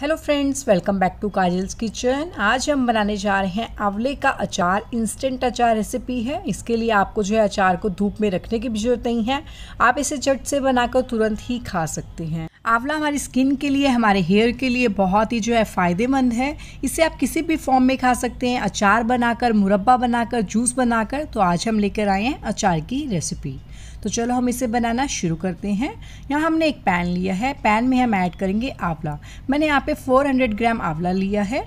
hello friends welcome back to Kajal's kitchen आज हम बनाने जा रहे हैं आंवले का अचार इंस्टेंट अचार रेसिपी है इसके लिए आपको जो है अचार को धूप में रखने की भी जरूरत नहीं है आप इसे झट से बनाकर तुरंत ही खा सकते हैं आंवला हमारी स्किन के लिए हमारे हेयर के लिए बहुत ही जो है फ़ायदेमंद है इसे आप किसी भी फॉर्म में खा सकते हैं अचार बनाकर मुरब्बा बनाकर जूस बनाकर तो आज हम लेकर आए हैं अचार की रेसिपी तो चलो हम इसे बनाना शुरू करते हैं यहाँ हमने एक पैन लिया है पैन में हम ऐड करेंगे आंवला मैंने यहाँ पे 400 ग्राम आंवला लिया है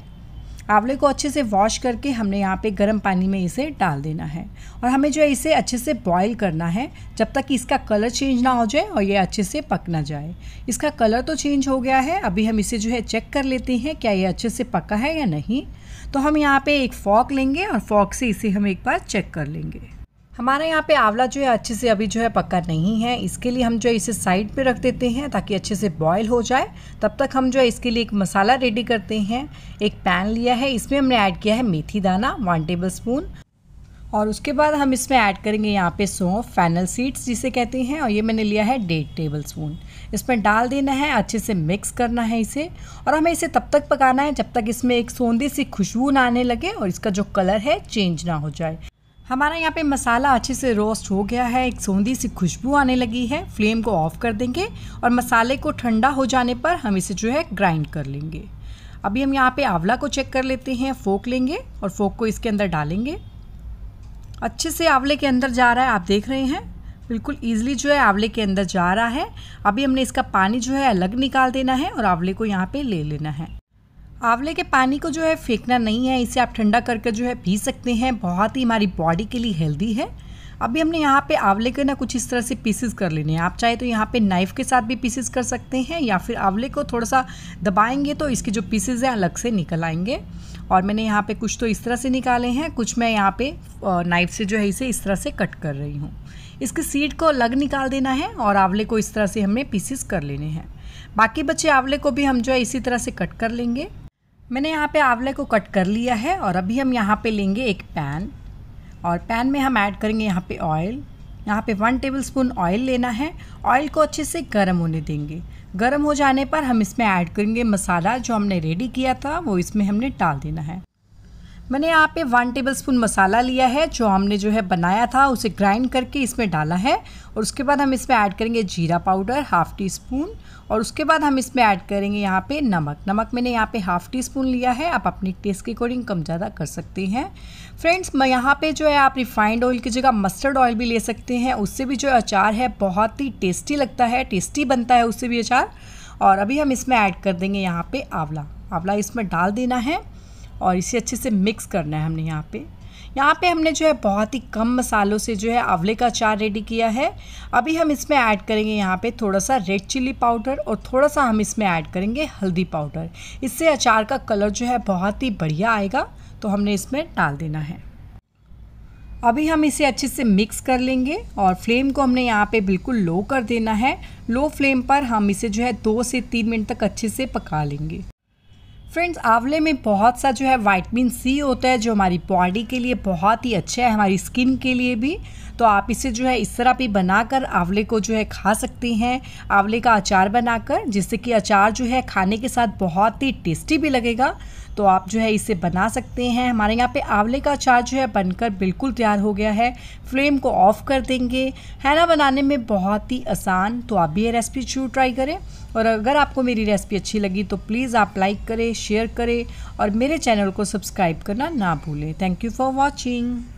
आंवले को अच्छे से वॉश करके हमने यहाँ पे गर्म पानी में इसे डाल देना है और हमें जो है इसे अच्छे से बॉईल करना है जब तक कि इसका कलर चेंज ना हो जाए और ये अच्छे से पक ना जाए इसका कलर तो चेंज हो गया है अभी हम इसे जो है चेक कर लेते हैं क्या ये अच्छे से पका है या नहीं तो हम यहाँ पे एक फॉक लेंगे और फॉक से इसे हम एक बार चेक कर लेंगे हमारे यहाँ पे आंवला जो है अच्छे से अभी जो है पक्का नहीं है इसके लिए हम जो है इसे साइड पे रख देते हैं ताकि अच्छे से बॉयल हो जाए तब तक हम जो है इसके लिए एक मसाला रेडी करते हैं एक पैन लिया है इसमें हमने ऐड किया है मेथी दाना वन टेबल स्पून और उसके बाद हम इसमें ऐड करेंगे यहाँ पे सौंफ फैनल सीड्स जिसे कहते हैं और ये मैंने लिया है डेढ़ टेबल स्पून इसमें डाल देना है अच्छे से मिक्स करना है इसे और हमें इसे तब तक पकाना है जब तक इसमें एक सौंधी सी खुशबू ना आने लगे और इसका जो कलर है चेंज ना हो जाए हमारा यहाँ पे मसाला अच्छे से रोस्ट हो गया है एक सौंधी सी खुशबू आने लगी है फ्लेम को ऑफ कर देंगे और मसाले को ठंडा हो जाने पर हम इसे जो है ग्राइंड कर लेंगे अभी हम यहाँ पे आंवला को चेक कर लेते हैं फोक लेंगे और फोक को इसके अंदर डालेंगे अच्छे से आंवले के अंदर जा रहा है आप देख रहे हैं बिल्कुल ईजिली जो है आंवले के अंदर जा रहा है अभी हमने इसका पानी जो है अलग निकाल देना है और आंवले को यहाँ पर ले लेना है आंवले के पानी को जो है फेंकना नहीं है इसे आप ठंडा करके जो है पी सकते हैं बहुत ही हमारी बॉडी के लिए हेल्दी है अभी हमने यहाँ पे आंवले के ना कुछ इस तरह से पीसेस कर लेने हैं आप चाहे तो यहाँ पे नाइफ़ के साथ भी पीसेस कर सकते हैं या फिर आंवले को थोड़ा सा दबाएंगे तो इसके जो पीसेस हैं अलग से निकल आएंगे और मैंने यहाँ पे कुछ तो इस तरह से निकाले हैं कुछ मैं यहाँ पे नाइफ़ से जो है इसे इस तरह से कट कर रही हूँ इसके सीड को अलग निकाल देना है और आंवले को इस तरह से हमें पीसेस कर लेने हैं बाकी बचे आंवले को भी हम जो है इसी तरह से कट कर लेंगे मैंने यहाँ पे आंवले को कट कर लिया है और अभी हम यहाँ पे लेंगे एक पैन और पैन में हम ऐड करेंगे यहाँ पे ऑयल यहाँ पे वन टेबल स्पून ऑयल लेना है ऑयल को अच्छे से गर्म होने देंगे गर्म हो जाने पर हम इसमें ऐड करेंगे मसाला जो हमने रेडी किया था वो इसमें हमने डाल देना है मैंने यहाँ पे वन टेबल स्पून मसाला लिया है जो हमने जो है बनाया था उसे ग्राइंड करके इसमें डाला है और उसके बाद हम इसमें ऐड करेंगे जीरा पाउडर हाफ़ टी स्पून और उसके बाद हम इसमें ऐड करेंगे यहाँ पे नमक नमक मैंने यहाँ पे हाफ़ टी स्पून लिया है आप अपने टेस्ट के अकॉर्डिंग कम ज़्यादा कर सकते हैं फ्रेंड्स मैं यहाँ पे जो है आप रिफाइंड ऑयल की जगह मस्टर्ड ऑयल भी ले सकते हैं उससे भी जो अचार है बहुत ही टेस्टी लगता है टेस्टी बनता है उससे भी अचार और अभी हम इसमें ऐड कर देंगे यहाँ पर आंवला आंवला इसमें डाल देना है और इसे अच्छे से मिक्स करना है हमने यहाँ पे यहाँ पे हमने जो है बहुत ही कम मसालों से जो है आंवले का अचार रेडी किया है अभी हम इसमें ऐड करेंगे यहाँ पे थोड़ा सा रेड चिल्ली पाउडर और थोड़ा सा हम इसमें ऐड करेंगे हल्दी पाउडर इससे अचार का कलर जो है बहुत ही बढ़िया आएगा तो हमने इसमें डाल देना है अभी हम इसे अच्छे से मिक्स कर लेंगे और फ्लेम को हमने यहाँ पे बिल्कुल लो कर देना है लो फ्लेम पर हम इसे जो है दो से तीन मिनट तक अच्छे से पका लेंगे फ्रेंड्स आंवले में बहुत सा जो है वाइटमिन सी होता है जो हमारी बॉडी के लिए बहुत ही अच्छा है हमारी स्किन के लिए भी तो आप इसे जो है इस तरह भी बनाकर आंवले को जो है खा सकते हैं आंवले का अचार बनाकर जिससे कि अचार जो है खाने के साथ बहुत ही टेस्टी भी लगेगा तो आप जो है इसे बना सकते हैं हमारे यहाँ पे आंवले का अचार जो है बनकर बिल्कुल तैयार हो गया है फ्लेम को ऑफ़ कर देंगे है ना बनाने में बहुत ही आसान तो आप भी ये रेसिपी जरूर ट्राई करें और अगर आपको मेरी रेसिपी अच्छी लगी तो प्लीज़ आप लाइक करें शेयर करें और मेरे चैनल को सब्सक्राइब करना ना भूलें थैंक यू फॉर वॉचिंग